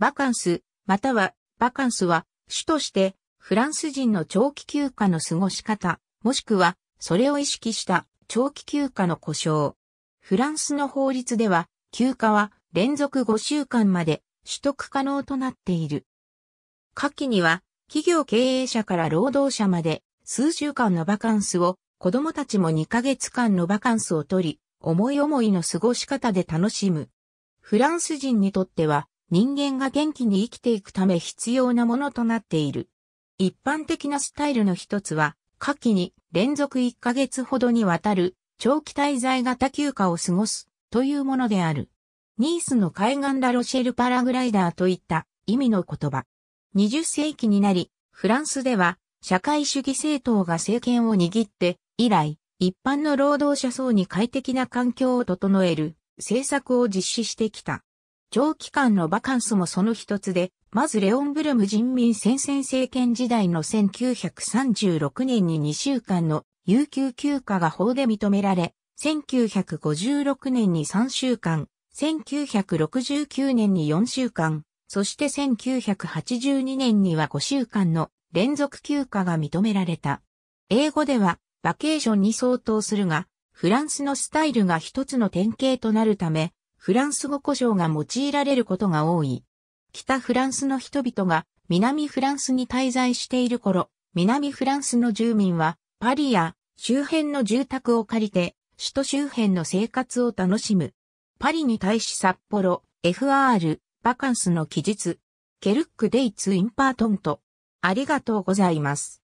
バカンス、またはバカンスは、主としてフランス人の長期休暇の過ごし方、もしくはそれを意識した長期休暇の故障。フランスの法律では、休暇は連続5週間まで取得可能となっている。下記には、企業経営者から労働者まで数週間のバカンスを、子供たちも2ヶ月間のバカンスを取り、思い思いの過ごし方で楽しむ。フランス人にとっては、人間が元気に生きていくため必要なものとなっている。一般的なスタイルの一つは、夏季に連続1ヶ月ほどにわたる長期滞在型休暇を過ごすというものである。ニースの海岸ラロシェルパラグライダーといった意味の言葉。20世紀になり、フランスでは社会主義政党が政権を握って以来、一般の労働者層に快適な環境を整える政策を実施してきた。長期間のバカンスもその一つで、まずレオンブルム人民戦線政権時代の1936年に2週間の有給休暇が法で認められ、1956年に3週間、1969年に4週間、そして1982年には5週間の連続休暇が認められた。英語ではバケーションに相当するが、フランスのスタイルが一つの典型となるため、フランス語故障が用いられることが多い。北フランスの人々が南フランスに滞在している頃、南フランスの住民はパリや周辺の住宅を借りて首都周辺の生活を楽しむ。パリに対し札幌、FR、バカンスの記述、ケルックデイツインパートント。ありがとうございます。